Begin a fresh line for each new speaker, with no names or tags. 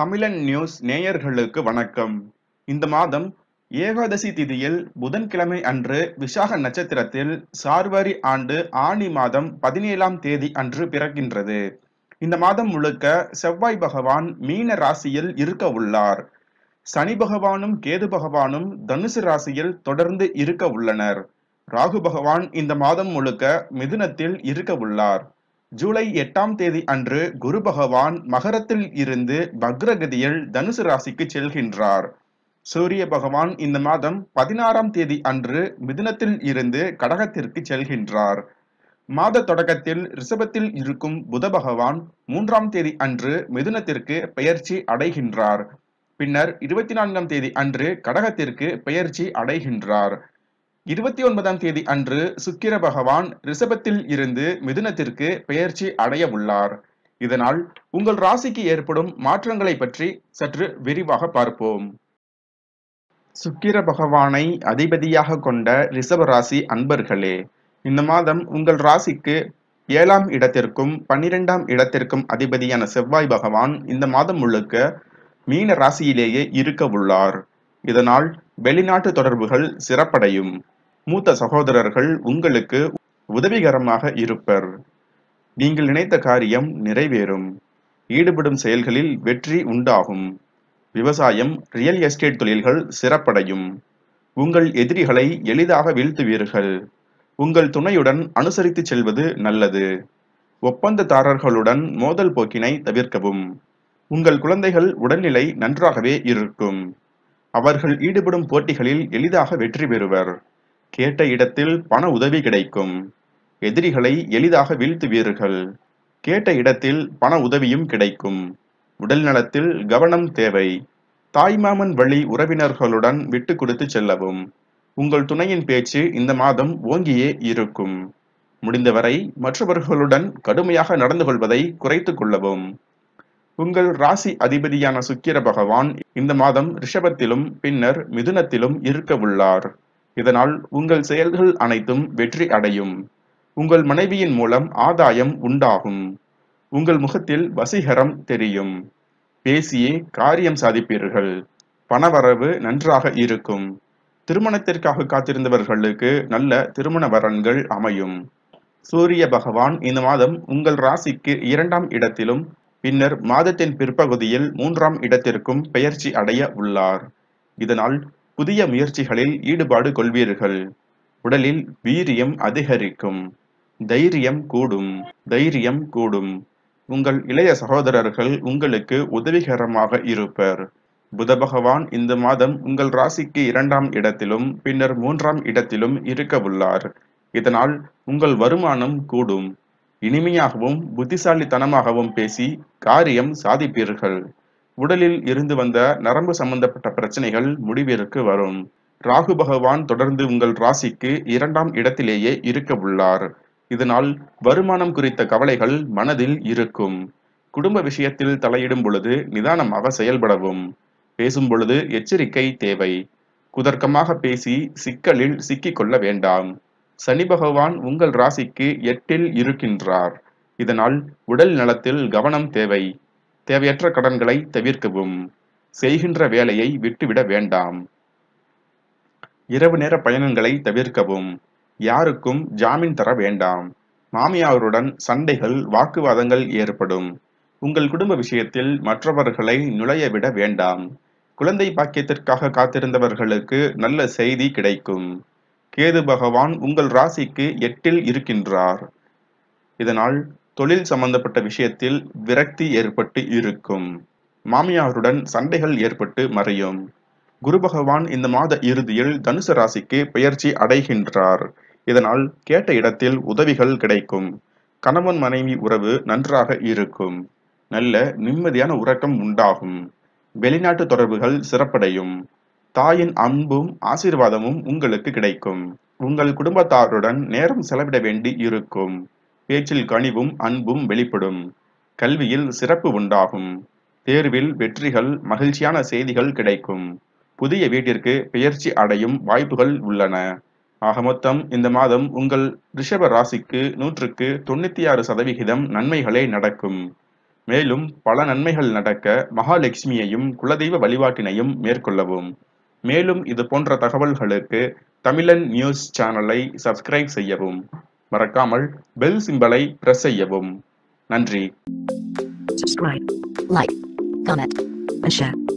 தமிழன் நியூஸ் நேயர்களுக்கு வணக்கம் இந்த மாதம் ஏகாதசி திதியில் புதன்கிழமை அன்று விசாக நட்சத்திரத்தில் சார்வரி ஆண்டு ஆணி மாதம் பதினேழாம் தேதி அன்று பிறக்கின்றது இந்த மாதம் முழுக்க செவ்வாய் பகவான் மீன ராசியில் இருக்க உள்ளார் சனி பகவானும் கேது பகவானும் தனுசு ராசியில் தொடர்ந்து இருக்க உள்ளனர் ராகு பகவான் இந்த மாதம் முழுக்க மிதுனத்தில் இருக்க உள்ளார் ஜூலை எட்டாம் தேதி அன்று குரு பகவான் மகரத்தில் இருந்து பக்ரகதியில் தனுசு ராசிக்கு செல்கின்றார் சூரிய பகவான் இந்த மாதம் பதினாறாம் தேதி அன்று மிதுனத்தில் இருந்து கடகத்திற்கு செல்கின்றார் மாத தொடக்கத்தில் ரிஷபத்தில் இருக்கும் புத பகவான் மூன்றாம் தேதி அன்று மிதுனத்திற்கு பெயர்ச்சி அடைகின்றார் பின்னர் இருபத்தி நான்காம் தேதி அன்று கடகத்திற்கு பெயர்ச்சி அடைகின்றார் இருபத்தி ஒன்பதாம் தேதி அன்று சுக்கிர பகவான் ரிஷபத்தில் இருந்து மிதுனத்திற்கு பெயர்ச்சி அடைய உள்ளார் இதனால் உங்கள் ராசிக்கு ஏற்படும் மாற்றங்களை பற்றி சற்று விரிவாக பார்ப்போம் சுக்கிர பகவானை அதிபதியாக கொண்ட ரிஷப ராசி அன்பர்களே இந்த மாதம் உங்கள் ராசிக்கு ஏழாம் இடத்திற்கும் பன்னிரெண்டாம் இடத்திற்கும் அதிபதியான செவ்வாய் பகவான் இந்த மாதம் முழுக்க மீன ராசியிலேயே இருக்க உள்ளார் இதனால் வெளிநாட்டு தொடர்புகள் சிறப்படையும் மூத்த சகோதரர்கள் உங்களுக்கு உதவிகரமாக இருப்பர் நீங்கள் நினைத்த காரியம் நிறைவேறும் ஈடுபடும் செயல்களில் வெற்றி உண்டாகும் விவசாயம் ரியல் எஸ்டேட் தொழில்கள் சிறப்படையும் உங்கள் எதிரிகளை எளிதாக வீழ்த்துவீர்கள் உங்கள் துணையுடன் அனுசரித்து செல்வது நல்லது ஒப்பந்ததாரர்களுடன் மோதல் போக்கினை தவிர்க்கவும் உங்கள் குழந்தைகள் உடல்நிலை நன்றாகவே இருக்கும் அவர்கள் ஈடுபடும் போட்டிகளில் எளிதாக வெற்றி பெறுவர் கேட்ட இடத்தில் பண உதவி கிடைக்கும் எதிரிகளை எளிதாக வீழ்த்துவீர்கள் கேட்ட இடத்தில் பண உதவியும் கிடைக்கும் உடல் நலத்தில் கவனம் தேவை தாய்மாமன் வழி உறவினர்களுடன் விட்டு கொடுத்து செல்லவும் உங்கள் துணையின் பேச்சு இந்த மாதம் ஓங்கியே இருக்கும் முடிந்தவரை மற்றவர்களுடன் கடுமையாக நடந்து கொள்வதை குறைத்து கொள்ளவும் உங்கள் ராசி அதிபதியான சுக்கிர பகவான் இந்த மாதம் ரிஷபத்திலும் பின்னர் மிதுனத்திலும் இருக்க உள்ளார் இதனால் உங்கள் செயல்கள் அனைத்தும் வெற்றி அடையும் உங்கள் மனைவியின் மூலம் ஆதாயம் உண்டாகும் உங்கள் முகத்தில் வசீகரம் தெரியும் பேசியே காரியம் சாதிப்பீர்கள் பணவரவு நன்றாக இருக்கும் திருமணத்திற்காக காத்திருந்தவர்களுக்கு நல்ல திருமண வரன்கள் அமையும் சூரிய பகவான் இந்த மாதம் உங்கள் ராசிக்கு இரண்டாம் இடத்திலும் பின்னர் மாதத்தின் பிற்பகுதியில் மூன்றாம் இடத்திற்கும் பெயர்ச்சி அடைய உள்ளார் இதனால் புதிய முயற்சிகளில் ஈடுபாடு கொள்வீர்கள் உடலில் வீரியம் அதிகரிக்கும் தைரியம் கூடும் தைரியம் கூடும் உங்கள் இளைய சகோதரர்கள் உங்களுக்கு உதவிகரமாக இருப்பர் புத பகவான் இந்த மாதம் உங்கள் ராசிக்கு இரண்டாம் இடத்திலும் பின்னர் மூன்றாம் இடத்திலும் இருக்க உள்ளார் இதனால் உங்கள் வருமானம் கூடும் இனிமையாகவும் புத்திசாலித்தனமாகவும் பேசி காரியம் சாதிப்பீர்கள் உடலில் இருந்து வந்த நரம்பு சம்பந்தப்பட்ட பிரச்சனைகள் முடிவிற்கு வரும் ராகு பகவான் தொடர்ந்து உங்கள் ராசிக்கு இரண்டாம் இடத்திலேயே இருக்க உள்ளார் இதனால் வருமானம் குறித்த கவலைகள் மனதில் இருக்கும் குடும்ப விஷயத்தில் தலையிடும் பொழுது நிதானமாக செயல்படவும் பேசும் பொழுது எச்சரிக்கை தேவை குதர்க்கமாக பேசி சிக்கலில் சிக்கிக்கொள்ள வேண்டாம் சனி பகவான் உங்கள் ராசிக்கு எட்டில் இருக்கின்றார் இதனால் உடல் நலத்தில் கவனம் தேவை தேவையற்ற கடன்களை தவிர்க்கவும் செய்கின்ற வேலையை விட்டுவிட வேண்டாம் இரவு நேர பயணங்களை தவிர்க்கவும் யாருக்கும் ஜாமீன் தர வேண்டாம் மாமியாருடன் சண்டைகள் வாக்குவாதங்கள் ஏற்படும் உங்கள் குடும்ப விஷயத்தில் மற்றவர்களை நுழைய விட வேண்டாம் குழந்தை பாக்கியத்திற்காக காத்திருந்தவர்களுக்கு நல்ல செய்தி கிடைக்கும் கேது பகவான் உங்கள் ராசிக்கு எட்டில் இருக்கின்றார் இதனால் தொழில் சம்பந்தப்பட்ட விஷயத்தில் விரக்தி ஏற்பட்டு இருக்கும் மாமியாருடன் சண்டைகள் ஏற்பட்டு மறையும் குரு பகவான் இந்த மாத இறுதியில் தனுசு ராசிக்கு பெயர்ச்சி அடைகின்றார் இதனால் கேட்ட இடத்தில் உதவிகள் கிடைக்கும் கணவன் மனைவி உறவு நன்றாக இருக்கும் நல்ல நிம்மதியான உறக்கம் உண்டாகும் வெளிநாட்டு தொடர்புகள் சிறப்படையும் தாயின் அன்பும் ஆசீர்வாதமும் உங்களுக்கு கிடைக்கும் உங்கள் குடும்பத்தாருடன் நேரம் செலவிட வேண்டி இருக்கும் பேச்சில் கனிவும் அன்பும் வெளிப்படும் கல்வியில் சிறப்பு உண்டாகும் தேர்வில் வெற்றிகள் மகிழ்ச்சியான செய்திகள் கிடைக்கும் புதிய வீட்டிற்கு பெயர்ச்சி அடையும் வாய்ப்புகள் உள்ளன ஆக மொத்தம் இந்த மாதம் உங்கள் ரிஷப ராசிக்கு நூற்றுக்கு தொண்ணூத்தி ஆறு சதவிகிதம் நன்மைகளே நடக்கும் மேலும் பல நன்மைகள் நடக்க மகாலட்சுமியையும் குலதெய்வ வழிபாட்டினையும் மேற்கொள்ளவும் மேலும் இது போன்ற தகவல்களுக்கு தமிழன் நியூஸ் சேனலை சப்ஸ்கிரைப் செய்யவும் மறக்காமல் பெல் சிம்பலை பிரஸ் செய்யவும் நன்றி Subscribe, like, comment, and share.